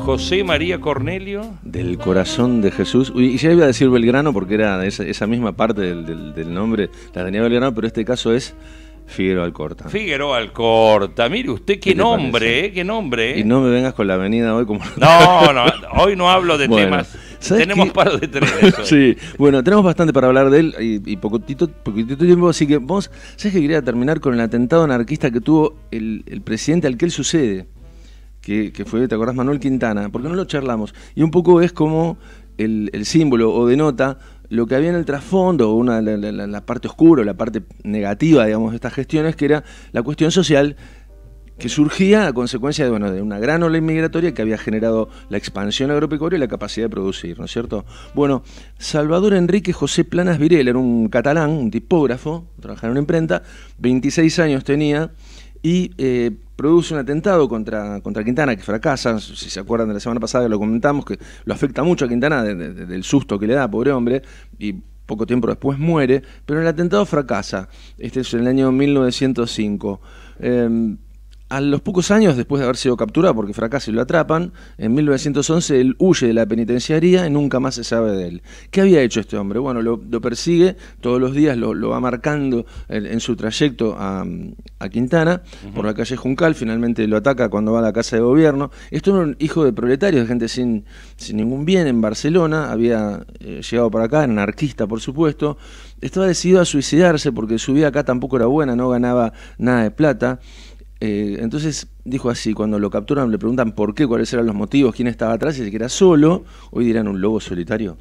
José María Cornelio. Del corazón de Jesús. Y ya iba a decir Belgrano porque era esa, misma parte del, nombre, la tenía Belgrano, pero este caso es Figueroa Alcorta. Figueroa Alcorta, mire usted qué, nombre, eh, qué nombre. Eh. Y no me vengas con la avenida hoy como... No, no, hoy no hablo de temas... Tenemos para. paro de tres. sí, bueno, tenemos bastante para hablar de él y, poquitito, poquitito, tiempo, así que vos, ¿sabes que quería terminar con el atentado anarquista que tuvo el, el presidente al que él sucede? que, fue, ¿te acordás? Manuel Quintana, porque no lo charlamos. Y un poco es como el, símbolo o denota lo que había en el trasfondo, una, la, la, parte oscura, la parte negativa, digamos, de estas gestiones, que era la cuestión social que surgía a consecuencia de, bueno, de una gran ola inmigratoria que había generado la expansión agropecuaria y la capacidad de producir, ¿no es cierto? Bueno, Salvador Enrique José Planas Virel era un catalán, un tipógrafo, trabajaba en una imprenta, 26 años tenía, y eh, produce un atentado contra, contra Quintana que fracasa, si se acuerdan de la semana pasada lo comentamos, que lo afecta mucho a Quintana del susto que le da, pobre hombre, y poco tiempo después muere, pero el atentado fracasa, este es en el año 1905 a los pocos años después de haber sido capturado, porque fracasa y lo atrapan, en 1911 él huye de la penitenciaría y nunca más se sabe de él. ¿Qué había hecho este hombre? Bueno, lo, persigue, todos los días lo, va marcando en, su trayecto a, Quintana, por la calle Juncal, finalmente lo ataca cuando va a la casa de gobierno. Esto era un hijo de proletarios, de gente sin, sin ningún bien en Barcelona, había eh, llegado para acá, era anarquista por supuesto, estaba decidido a suicidarse porque su vida acá tampoco era buena, no ganaba nada de plata. Eh, entonces dijo así, cuando lo capturan le preguntan por qué, cuáles eran los motivos, quién estaba atrás, y que era solo, hoy dirán un lobo solitario,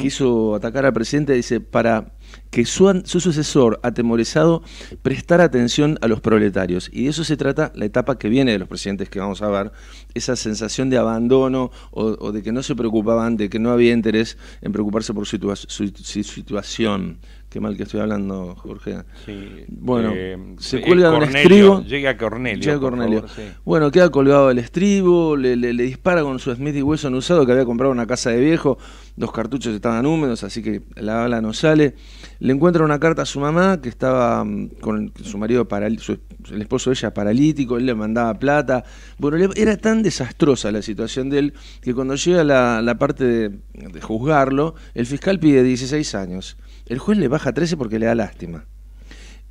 quiso atacar al presidente, dice, para que su, su, sucesor, atemorizado, prestara atención a los proletarios. Y de eso se trata la etapa que viene de los presidentes que vamos a ver, esa sensación de abandono o, de que no se preocupaban, de que no había interés en preocuparse por su, su situación. Qué mal que estoy hablando, Jorge. Sí, bueno, eh, se eh, cuelga el estribo. Llega Cornelio. Cornelio. Bueno, queda colgado el estribo, le, dispara con su Smith y Wesson usado que había comprado una casa de viejo. dos cartuchos estaban húmedos, así que la bala no sale. Le encuentra una carta a su mamá que estaba mm, con su marido, su, el esposo de ella paralítico, él le mandaba plata. Bueno, era tan desastrosa la situación de él que cuando llega la, parte de juzgarlo, el fiscal pide 16 años. El juez le baja 13 porque le da lástima.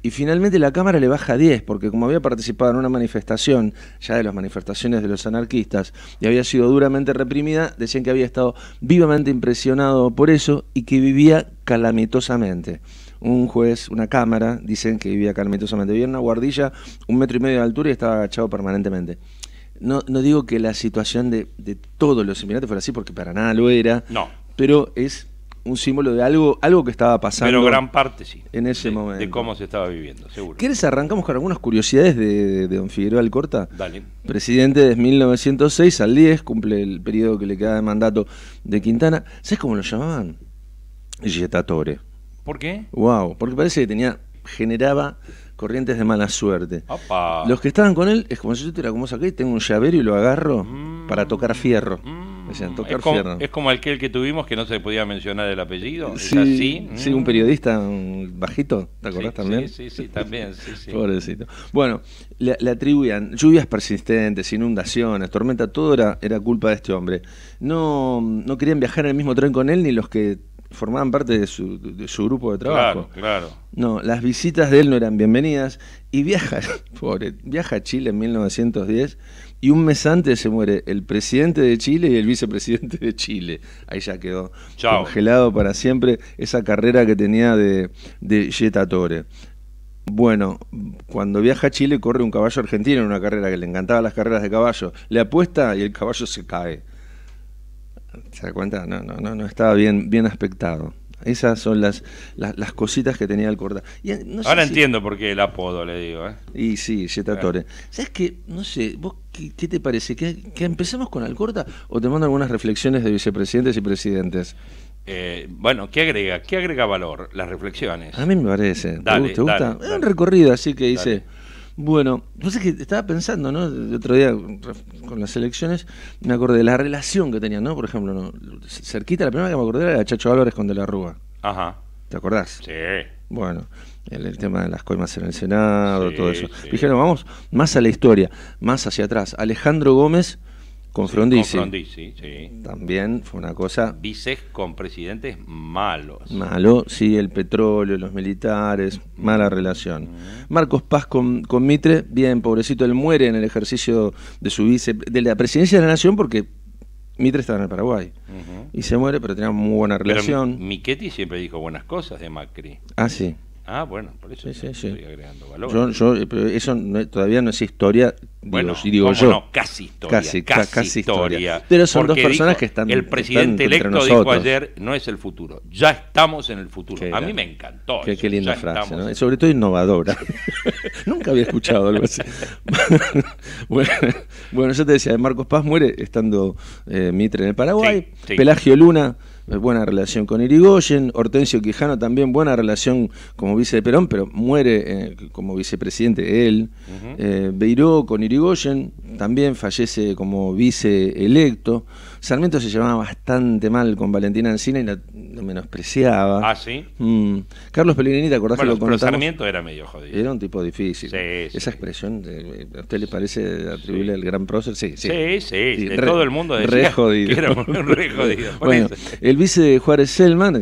Y finalmente la Cámara le baja 10, porque como había participado en una manifestación, ya de las manifestaciones de los anarquistas, y había sido duramente reprimida, decían que había estado vivamente impresionado por eso y que vivía calamitosamente. Un juez, una cámara, dicen que vivía calamitosamente. Vivía en una guardilla, un metro y medio de altura y estaba agachado permanentemente. No, no digo que la situación de, de todos los inmigrantes fuera así, porque para nada lo era. No. Pero es un símbolo de algo, algo que estaba pasando. Pero gran parte sí. En ese momento. De cómo se estaba viviendo, seguro. ¿Quieres arrancamos con algunas curiosidades de, don Figueroa Alcorta? Dale. Presidente desde 1906 al 10, cumple el periodo que le queda de mandato de Quintana. ¿Sabes cómo lo llamaban? Yetatore. ¿Por qué? Wow, porque parece que tenía generaba corrientes de mala suerte. Los que estaban con él es como si yo tuviera como saqué, tengo un llavero y lo agarro mm. para tocar fierro. Mm es, como, aquel que tuvimos que no se podía mencionar el apellido. sí, sí, un mm. periodista bajito, ¿te acordás también? Sí, sí, sí también. Sí, Pobrecito. Bueno, le, atribuían lluvias persistentes, inundaciones, tormenta, todo era, culpa de este hombre. No, querían viajar en el mismo tren con él ni los que formaban parte de su, de su, grupo de trabajo. Claro, claro. No, las visitas de él no eran bienvenidas y viaja, pobre, viaja a Chile en 1910 y un mes antes se muere el presidente de Chile y el vicepresidente de Chile. Ahí ya quedó congelado para siempre esa carrera que tenía de, de Bueno, cuando viaja a Chile corre un caballo argentino en una carrera que le encantaba las carreras de caballo. Le apuesta y el caballo se cae. ¿Se da cuenta? No, no, no, no estaba bien, bien aspectado. Esas son las, las, cositas que tenía el eh, Ahora entiendo por qué el apodo, le digo. ¿eh? Y sí, Zeta ¿Sabes qué? No sé, ¿vos qué, te parece? ¿Que, empecemos con Alcorta o te mando algunas reflexiones de vicepresidentes y presidentes? Eh, bueno, ¿qué agrega? ¿Qué agrega valor? Las reflexiones. A mí me parece. Dale, ¿Te, gusta? es un recorrido así que dice... Bueno, no sé que estaba pensando, ¿no? El otro día con las elecciones me acordé de la relación que tenían, ¿no? Por ejemplo, cerquita, la primera que me acordé era Chacho Álvarez con De la Rúa. Ajá. ¿Te acordás? Sí. Bueno, el, tema de las coimas en el Senado, todo eso. Dijeron, vamos más a la historia, más hacia atrás. Alejandro Gómez con También fue una cosa. Vices con presidentes malos. Malo, sí, el petróleo, los militares, mala relación. Mm. Marcos Paz con, Mitre, bien, pobrecito, él muere en el ejercicio de su vice, de la presidencia de la nación porque Mitre estaba en el Paraguay. Y se muere, pero tenía muy buena relación. Pero Miquetti siempre dijo buenas cosas de Macri. Ah, sí. Ah, bueno, por eso estoy agregando valor. Yo, yo, eso todavía no es historia bueno, digo, yo. No, casi historia. Casi, historia. Pero son dos personas que están. El presidente electo dijo ayer: no es el futuro, ya estamos en el futuro. a mí me encantó. Qué, linda frase, ¿no? sobre todo innovadora. Nunca había escuchado algo así. bueno, yo te decía: Marcos Paz muere estando eh, Mitre en el Paraguay, Pelagio Luna eh, buena relación con Irigoyen, Hortensio Quijano también buena relación como vice de Perón, pero muere eh, como vicepresidente él, Beiró con Irigoyen, Goyen también fallece como viceelecto Sarmiento se llevaba bastante mal con Valentina Encina y la, menospreciaba. Ah, sí. Mm. Carlos Pellegrini, ¿te acordás que lo contamos? Pero Sarmiento era medio jodido. Era un tipo difícil. Esa expresión, ¿a usted le parece atribuible al gran prócer? Sí, sí. Sí, sí. todo el mundo decía re jodido. era re jodido. bueno, el vice de Juárez Selman,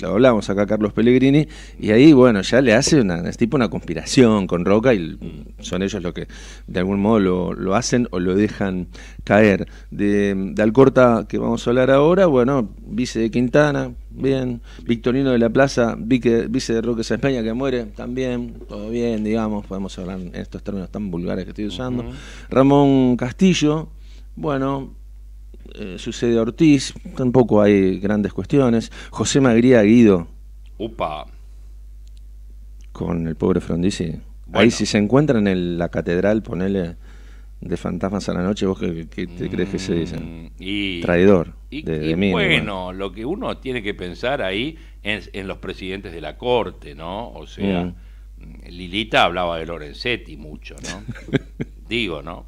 lo hablamos acá, Carlos Pellegrini, y ahí, bueno, ya le hace una, es tipo una conspiración con Roca y son ellos los que de algún modo lo, hacen o lo dejan caer. De, de alcohol que vamos a hablar ahora, bueno, vice de Quintana, bien. Victorino de la Plaza, vice de Roque España que muere, también, todo bien, digamos, podemos hablar en estos términos tan vulgares que estoy usando. Ramón Castillo, bueno, eh, sucede Ortiz, tampoco hay grandes cuestiones. José Magría Guido. Upa. Con el pobre Frondizi. Ahí si se encuentra en la catedral, ponele de fantasmas a la noche, ¿vos que te crees que se dicen? Mm, y, Traidor. de, bueno, lo que uno tiene que pensar ahí en los presidentes de la corte, ¿no? O sea, mm. Mm, Lilita hablaba de Lorenzetti mucho, ¿no? Digo, ¿no?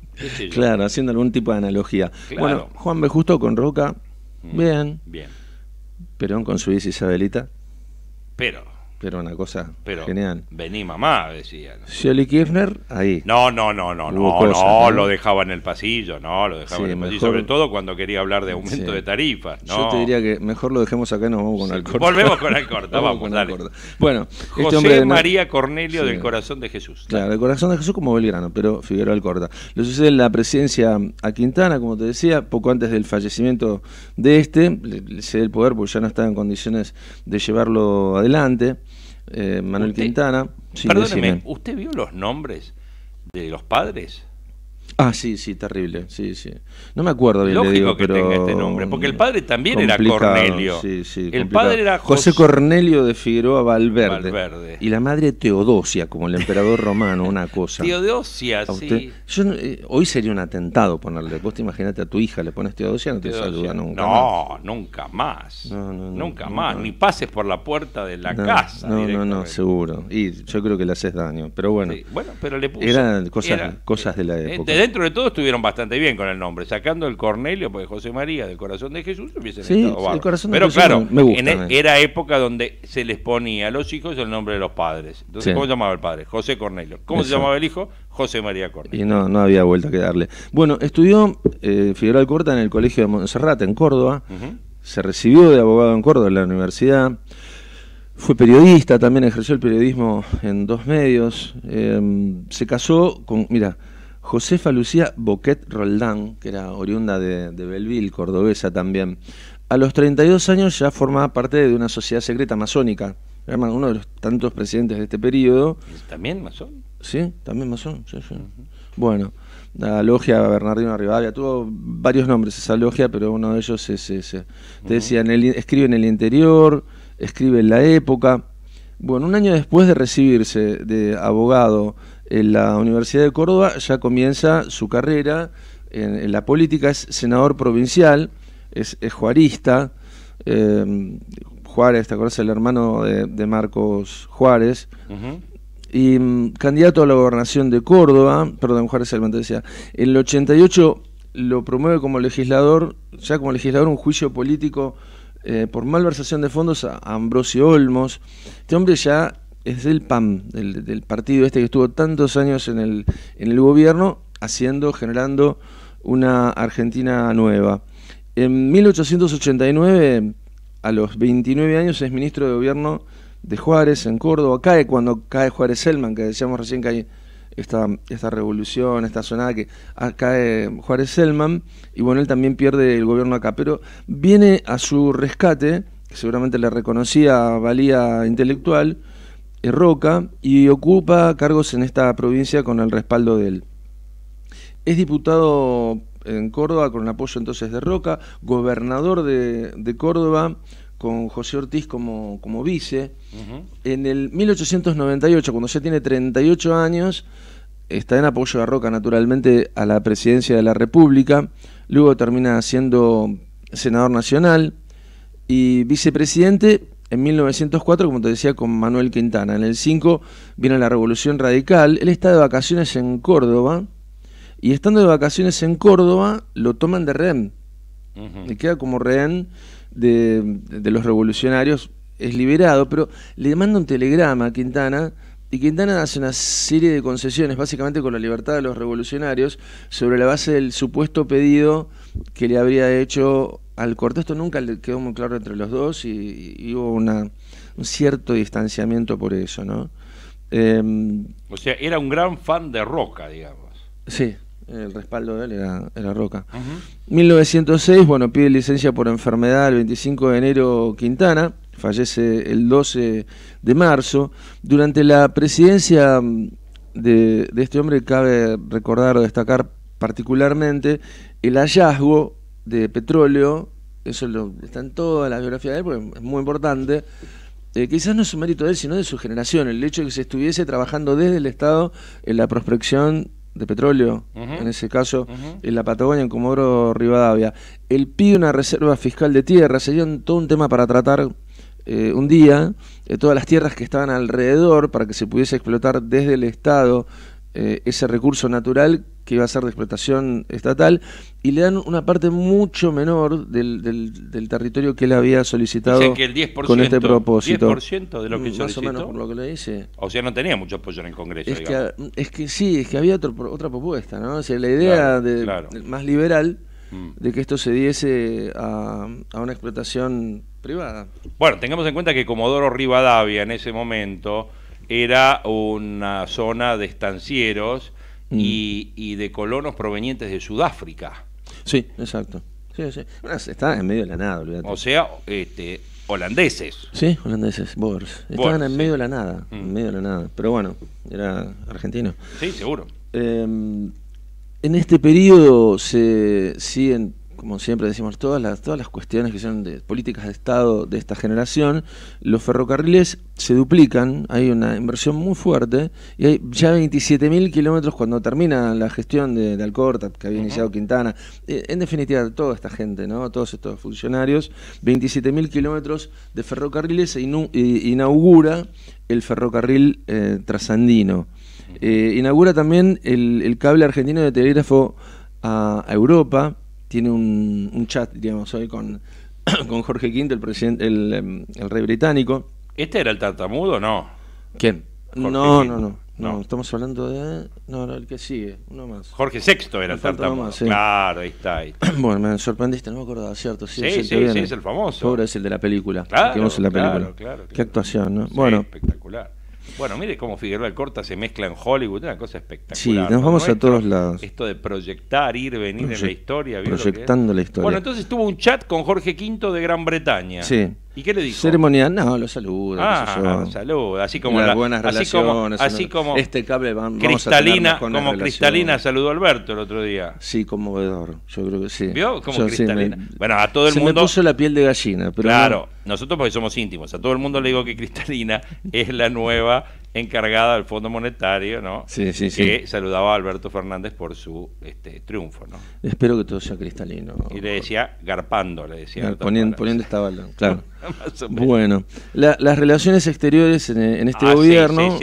Claro, haciendo algún tipo de analogía. Bueno, Juan B. Justo con Roca, bien. Bien. Perón con su Isabelita. Pero pero una cosa genial. Vení mamá, decían. Shelley Kirchner, ahí. No, no, no, no, no, no, lo dejaba en el pasillo, no, lo dejaba en el pasillo, sobre todo cuando quería hablar de aumento de tarifas. No. Yo te diría que mejor lo dejemos acá y nos vamos con el Alcorta. Volvemos con Alcorta, vamos, con dale. Bueno, este José María Cornelio del Corazón de Jesús. Claro, el Corazón de Jesús como Belgrano, pero Figueroa Alcorta. Lo sucede en la presidencia a Quintana, como te decía, poco antes del fallecimiento de este, le el poder porque ya no estaba en condiciones de llevarlo adelante. Eh, Manuel Quintana. Perdóneme, ¿usted vio los nombres de los padres? Ah, sí, sí, terrible, sí, sí. No me acuerdo bien. Lógico que tenga este nombre, porque el padre también era Cornelio. el padre era José... Cornelio de Figueroa Valverde. Y la madre Teodosia, como el emperador romano, una cosa. Teodosia, sí. Eh, hoy sería un atentado ponerle. Vos te a tu hija, le pones Teodosia, no te saluda nunca. No, nunca más. nunca más. Ni pases por la puerta de la casa. No, no, no, seguro. Y yo creo que le haces daño. Pero bueno. Bueno, pero Eran cosas, cosas de la eh, época dentro de todo estuvieron bastante bien con el nombre, sacando el Cornelio, porque José María del Corazón de Jesús hubiesen sí, el corazón de Pero Jesús claro, me gusta, e- era época donde se les ponía a los hijos el nombre de los padres. Entonces, ¿cómo se llamaba el padre? José Cornelio. ¿Cómo se llamaba el hijo? José María Cornelio. Y no, no había vuelta que darle. Bueno, estudió eh, Figueroa en el Colegio de Montserrat, en Córdoba. Se recibió de abogado en Córdoba en la universidad. Fue periodista, también ejerció el periodismo en dos medios. Eh, se casó con, mira, Josefa Lucía Boquet Roldán, que era oriunda de, de Belville, cordobesa también, a los 32 años ya formaba parte de una sociedad secreta masónica. Era uno de los tantos presidentes de este periodo. ¿También masón? Sí, también masón. Bueno, la logia Bernardino Rivadavia tuvo varios nombres esa logia, pero uno de ellos es ese. Te decían, escribe en el interior, escribe en la época. Bueno, un año después de recibirse de abogado en la Universidad de Córdoba ya comienza su carrera en, la política, es senador provincial, es, juarista, em, Juárez, ¿te acuerdas? El hermano de, Marcos Juárez. Y mm, candidato a la gobernación de Córdoba, perdón, Juárez decía, en el 88 lo promueve como legislador, ya como legislador, un juicio político eh, por malversación de fondos a Ambrosio Olmos. Este hombre ya es del PAM, del, partido este que estuvo tantos años en el, gobierno, haciendo, generando una Argentina nueva. En 1889, a los 29 años, es ministro de gobierno de Juárez en Córdoba. Cae cuando cae Juárez Selman, que decíamos recién que hay esta, esta revolución, esta sonada que ah, cae Juárez Selman. Y bueno, él también pierde el gobierno acá, pero viene a su rescate, que seguramente le reconocía valía intelectual eh, Roca y ocupa cargos en esta provincia con el respaldo de él. Es diputado en Córdoba con el apoyo entonces de Roca, gobernador de, Córdoba con José Ortiz como, como vice. En el 1898, cuando ya tiene 38 años, está en apoyo de Roca naturalmente a la presidencia de la República, luego termina siendo senador nacional y vicepresidente en 1904, como te decía, con Manuel Quintana. En el 5 viene la Revolución Radical. Él está de vacaciones en Córdoba y estando de vacaciones en Córdoba lo toman de rehén. Le queda como rehén de, de, los revolucionarios. Es liberado, pero le manda un telegrama a Quintana y Quintana hace una serie de concesiones, básicamente con la libertad de los revolucionarios, sobre la base del supuesto pedido que le habría hecho al corte. Esto nunca le quedó muy claro entre los dos y, hubo una, un cierto distanciamiento por eso, ¿no? Em, o sea, era un gran fan de Roca, digamos. Sí, el respaldo de él era, Roca. 1906, bueno, pide licencia por enfermedad el 25 de enero Quintana, fallece el 12 de marzo. Durante la presidencia de este hombre cabe recordar o destacar particularmente, el hallazgo de petróleo, eso lo, está en toda la biografía de él, porque es muy importante, eh, quizás no es un mérito de él, sino de su generación, el hecho de que se estuviese trabajando desde el Estado en la prospección de petróleo, en ese caso en la Patagonia, en Comodoro Rivadavia. Él pide una reserva fiscal de tierra, sería todo un tema para tratar eh, un día, eh, todas las tierras que estaban alrededor para que se pudiese explotar desde el Estado eh, ese recurso natural que iba a ser de explotación estatal y le dan una parte mucho menor del, del, territorio que él había solicitado con este propósito. de lo que mm, Más o menos por lo que le dice. O sea, no tenía mucho apoyo en el Congreso. Es, que, es que sí, es que había otro, otra propuesta, ¿no? O sea, la idea de, más liberal mm. de que esto se diese a, a una explotación privada. Bueno, tengamos en cuenta que Comodoro Rivadavia en ese momento era una zona de estancieros mm. y, de colonos provenientes de Sudáfrica. Sí, exacto. Sí, está en medio de la nada, O sea, este, holandeses. Sí, holandeses, Boers. Estaban en medio de la nada, mm. medio de la nada. Pero bueno, era argentino. Sí, seguro. Em, en este periodo se siguen como siempre decimos, todas las, todas las cuestiones que son de políticas de Estado de esta generación, los ferrocarriles se duplican, hay una inversión muy fuerte y hay ya 27.000 kilómetros cuando termina la gestión de, Alcorta, que había iniciado Quintana. Eh, en definitiva, toda esta gente, ¿no? todos estos funcionarios, 27.000 kilómetros de ferrocarriles e inaugura el ferrocarril eh, trasandino. Eh, inaugura también el, cable argentino de telégrafo a Europa tiene un, un chat, digamos, hoy con, con Jorge V, el, presidente, em, el, rey británico. ¿Este era el tartamudo no? ¿Quién? No, no, no, no, estamos hablando de. No, no, el que sigue, uno más. Jorge VI era el tartamudo. Claro, ahí está, Bueno, me sorprendiste, no me acordaba, ¿cierto? Sí, sí, es el sí, es el famoso. Pobre es el de la película. Claro, la película. Claro, claro, Qué actuación, ¿no? bueno. Espectacular. Bueno, mire cómo Figueroa Corta se mezcla en Hollywood, una cosa espectacular. Sí, nos vamos a todos lados. Esto de proyectar, ir, venir en la historia. Proyectando la historia. Bueno, entonces tuvo un chat con Jorge V de Gran Bretaña. Sí. ¿Y qué le dijo? Ceremonial, no, lo ah, saluda. Ah, no Así como, las buenas así relaciones, como, este cable van, cristalina, a como Cristalina saludó a Alberto el otro día. Sí, conmovedor. Yo creo que sí. ¿Vio? Como Cristalina. bueno, a todo el se mundo. Me puso la piel de gallina. Pero claro, nosotros porque somos íntimos. A todo el mundo le digo que Cristalina es la nueva encargada del Fondo Monetario, ¿no? Sí, sí, sí. Que saludaba a Alberto Fernández por su este, triunfo, ¿no? Espero que todo sea cristalino. Y le decía garpando, le decía. poniendo, esta claro. bueno, las relaciones exteriores en, este ah, gobierno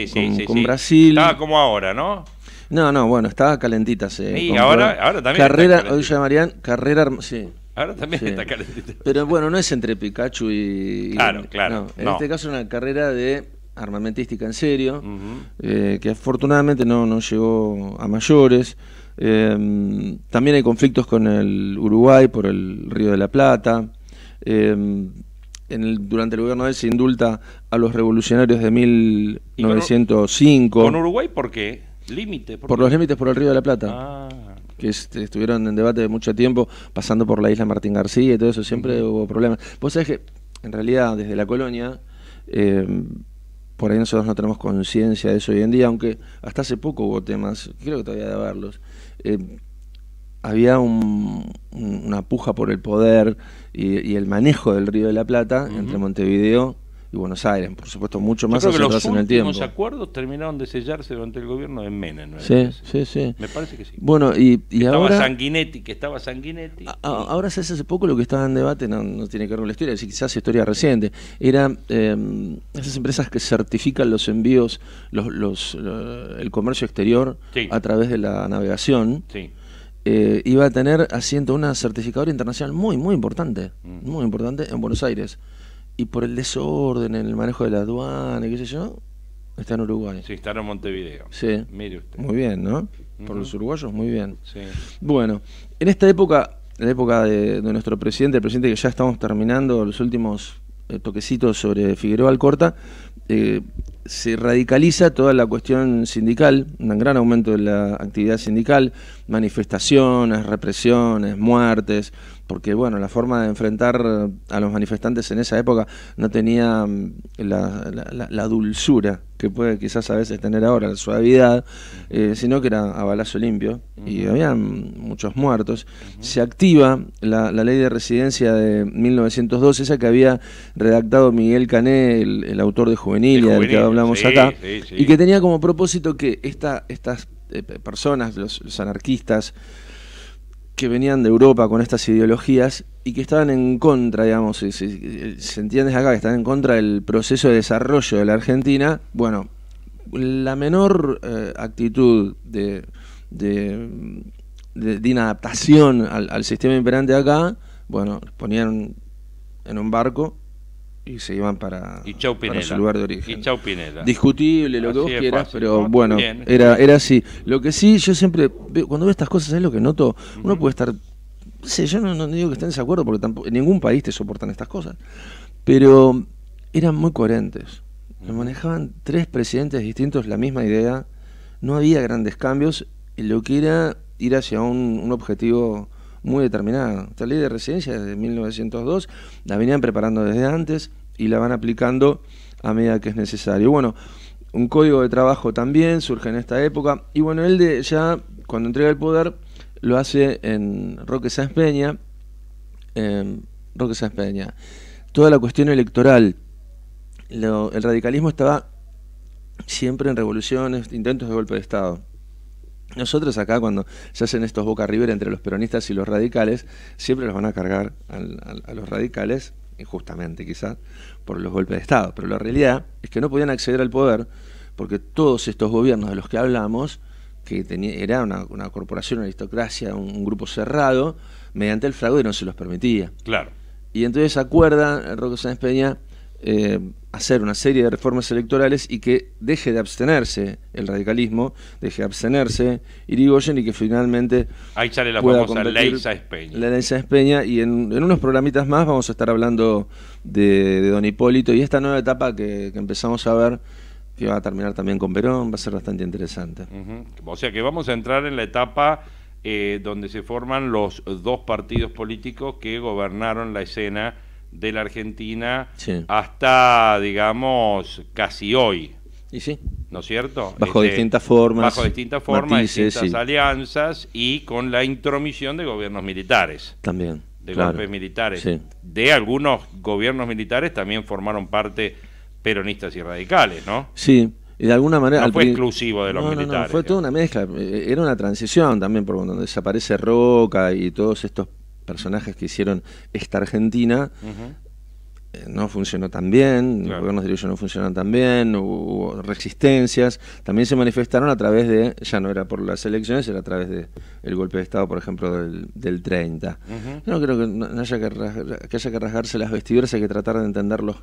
con, Brasil. Estaba como ahora, ¿no? No, no, bueno, estaba calentita. Se Y ahora, ahora también. Carrera, hoy llamarían carrera. Sí. Ahora también está calentita. Pero bueno, no es entre Pikachu y. Claro, claro. en este caso, una carrera de armamentística en serio, eh, que afortunadamente no, no llegó a mayores. Em, también hay conflictos con el Uruguay por el Río de la Plata. Em, durante el gobierno de él se indulta a los revolucionarios de 1905. ¿Con, Uruguay por qué? ¿Límite? ¿Por, los límites por el Río de la Plata. Ah. Que estuvieron en debate mucho tiempo, pasando por la isla Martín García y todo eso, siempre hubo problemas. Vos sabés que, en realidad, desde la colonia. Eh, por ahí nosotros no tenemos conciencia de eso hoy en día, aunque hasta hace poco hubo temas, creo que todavía de haberlos. Eh, había una puja por el poder y, el manejo del Río de la Plata entre Montevideo y Buenos Aires, por supuesto, mucho más Yo creo que en el tiempo. Los acuerdos terminaron de sellarse durante el gobierno de Menem. ¿no? Sí, sí, sí. Me parece que sí. Bueno, y, ahora. Sanguinetti, que estaba Sanguinetti. ahora se hace poco lo que estaba en debate, no, tiene que ver con la historia, quizás historia reciente. Era em, esas empresas que certifican los envíos, los, el comercio exterior a través de la navegación. Eh, iba a tener asiento una certificadora internacional muy, muy importante, mm. muy importante en Buenos Aires y por el desorden en el manejo de la aduana, qué sé yo, está en Uruguay. Sí, está en Montevideo. Sí. Mire usted. Muy bien, ¿no? Por los uruguayos, muy bien. Sí. Bueno, en esta época, en la época de, nuestro presidente, el presidente que ya estamos terminando los últimos eh, toquecitos sobre Figueroa Alcorta, eh, se radicaliza toda la cuestión sindical, un gran aumento de la actividad sindical, manifestaciones, represiones, muertes, porque bueno, la forma de enfrentar a los manifestantes en esa época no tenía mm, la, dulzura que puede quizás a veces tener ahora, la suavidad, eh, sino que era a balazo limpio y había muchos muertos. Se activa la, ley de residencia de 1902, esa que había redactado Miguel Cané, el, autor de Juvenil, el juvenil hablamos acá, y que tenía como propósito que esta, estas eh, personas, los, anarquistas, que venían de Europa con estas ideologías y que estaban en contra, digamos, se, se, se entiende acá que estaban en contra del proceso de desarrollo de la Argentina, bueno, la menor eh, actitud de, de, inadaptación al, al, sistema imperante acá, bueno, ponían en un barco y se iban para, para su lugar de origen. Y chau Discutible, lo que vos quieras, pero bueno, era, era así. Lo que sí, yo siempre, cuando veo estas cosas, es lo que noto, uno puede estar, sé, yo no, digo que estén en desacuerdo, porque tampoco, en ningún país te soportan estas cosas, pero eran muy coherentes. Manejaban tres presidentes distintos la misma idea, no había grandes cambios, lo que era ir hacia un, un objetivo muy determinada. Esta ley de residencia desde 1902 la venían preparando desde antes y la van aplicando a medida que es necesario. Bueno, un código de trabajo también surge en esta época y bueno, él de, ya cuando entrega el poder lo hace en Roque Sáenz Peña. Roque Sáenz Peña. Toda la cuestión electoral. el radicalismo estaba siempre en revoluciones, intentos de golpe de Estado. Nosotros acá cuando se hacen estos boca ribera entre los peronistas y los radicales, siempre los van a cargar a los radicales, injustamente quizás, por los golpes de Estado. Pero la realidad es que no podían acceder al poder porque todos estos gobiernos de los que hablamos, que tenía, era una, corporación, una aristocracia, un, grupo cerrado, mediante el fraude no se los permitía. Claro. Y entonces acuerda Roque Sáenz Peña eh, hacer una serie de reformas electorales y que deje de abstenerse el radicalismo, deje de abstenerse Irigoyen y que finalmente ahí sale la famosa Leisa Espeña. La Leisa Espeña y en, unos programitas más vamos a estar hablando de, Don Hipólito y esta nueva etapa que, empezamos a ver que va a terminar también con Perón, va a ser bastante interesante. O sea que vamos a entrar en la etapa eh, donde se forman los dos partidos políticos que gobernaron la escena de la Argentina hasta, digamos, casi hoy. Y sí. ¿No es cierto? Bajo distintas formas. Bajo distintas formas, distintas alianzas y con la intromisión de gobiernos militares. También. De golpes militares. De algunos gobiernos militares también formaron parte peronistas y radicales, ¿no? Sí, y de alguna manera. No fue exclusivo de los militares. no, fue toda una mezcla. Eh, era una transición también, por donde desaparece Roca y todos estos personajes que hicieron esta Argentina. Eh, no funcionó tan bien, los gobiernos de no funcionan tan bien, hubo resistencias, también se manifestaron a través de, ya no era por las elecciones, era a través del el golpe de Estado, por ejemplo, del, 30. no creo que, haya que, que rasgarse las vestiduras, hay que tratar de entender los,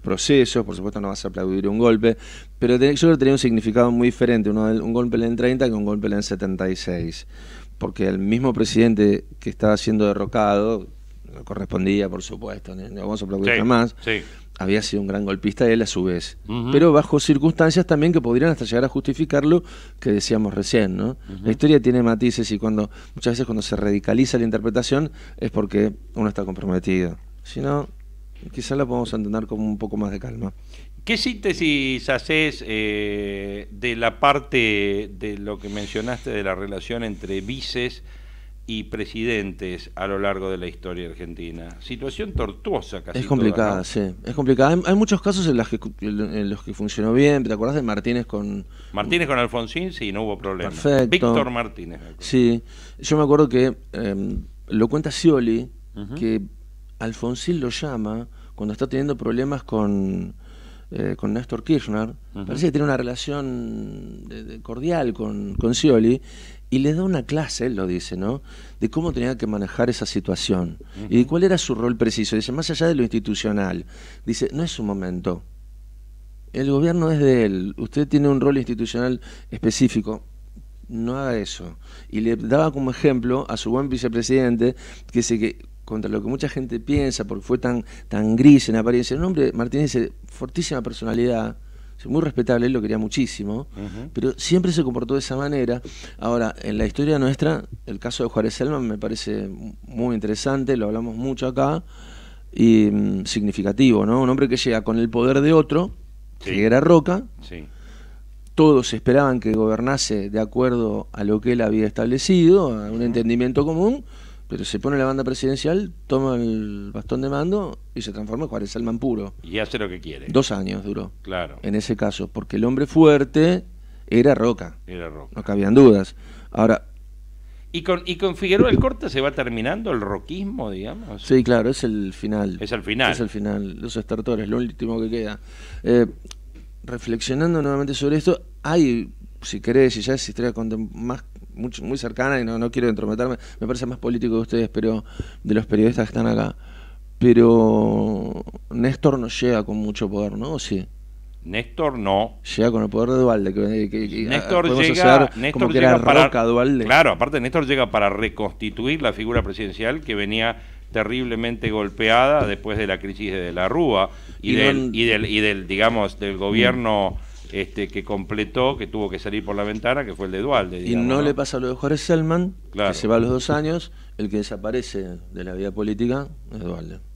procesos, por supuesto no vas a aplaudir un golpe, pero yo creo que tenía un significado muy diferente, uno, un golpe en el 30 que un golpe en el 76 porque el mismo presidente que estaba siendo derrocado, no correspondía, por supuesto, no vamos a profundizar más, había sido un gran golpista él a su vez, pero bajo circunstancias también que podrían hasta llegar a justificarlo, que decíamos recién, ¿no? La historia tiene matices y cuando muchas veces cuando se radicaliza la interpretación es porque uno está comprometido, si no, quizás la podemos entender con un poco más de calma. ¿Qué síntesis haces eh, de la parte de lo que mencionaste de la relación entre vices y presidentes a lo largo de la historia argentina? Situación tortuosa casi. Es complicada, sí. Es complicada. Hay, muchos casos en, los que funcionó bien. ¿Te acordás de Martínez con. Martínez con Alfonsín? Sí, no hubo problema. Perfecto. Víctor Martínez. Sí. Yo me acuerdo que em, lo cuenta Scioli, que Alfonsín lo llama cuando está teniendo problemas con eh, con Néstor Kirchner, Parece que tiene una relación cordial con, con Scioli, y le da una clase, él lo dice, ¿no? De cómo tenía que manejar esa situación y cuál era su rol preciso. Dice, más allá de lo institucional, dice, no es su momento. El gobierno es de él, usted tiene un rol institucional específico, no haga eso. Y le daba como ejemplo a su buen vicepresidente que, dice que contra lo que mucha gente piensa, porque fue tan, tan gris en apariencia. Un hombre, Martínez, fortísima personalidad, muy respetable, él lo quería muchísimo, pero siempre se comportó de esa manera. Ahora, en la historia nuestra, el caso de Juárez Selman me parece muy interesante, lo hablamos mucho acá, y mm, significativo, ¿no? Un hombre que llega con el poder de otro, que era Roca, todos esperaban que gobernase de acuerdo a lo que él había establecido, a un entendimiento común, pero se pone la banda presidencial, toma el bastón de mando y se transforma en Juárez Salman puro. Y hace lo que quiere. Dos años duró. Claro. En ese caso, porque el hombre fuerte era Roca. Era Roca. No cabían dudas. Ahora. ¿Y con, y con Figueroa el corte se va terminando el roquismo, digamos? Sí, claro, es el final. Es el final. Es el final. Los estertores, lo último que queda. Eh, reflexionando nuevamente sobre esto, hay, si querés, y ya es historia más muy, cercana y no, no quiero entrometerme, me parece más político de ustedes, pero de los periodistas que están acá. Pero Néstor no llega con mucho poder, ¿no? sí? Néstor no. Llega con el poder de Dualde. Que, que, Néstor llega, Néstor como que para, Roca, Claro, aparte Néstor llega para reconstituir la figura presidencial que venía terriblemente golpeada después de la crisis de la Rúa y, del, y, del, digamos, del gobierno... Este, que completó, que tuvo que salir por la ventana, que fue el de Dualde. y no, le pasa lo de Jorge Selman, que se va a los dos años, el que desaparece de la vida política es Dualde.